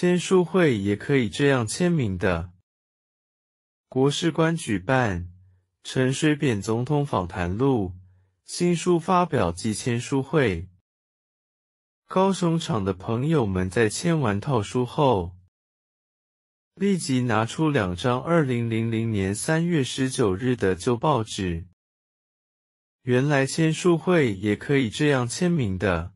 签书会也可以这样签名的。国事馆举办陈水扁总统访谈录新书发表暨签书会，高雄场的朋友们在签完套书后，立即拿出两张二零零零年三月十九日的旧报纸。原来签书会也可以这样签名的。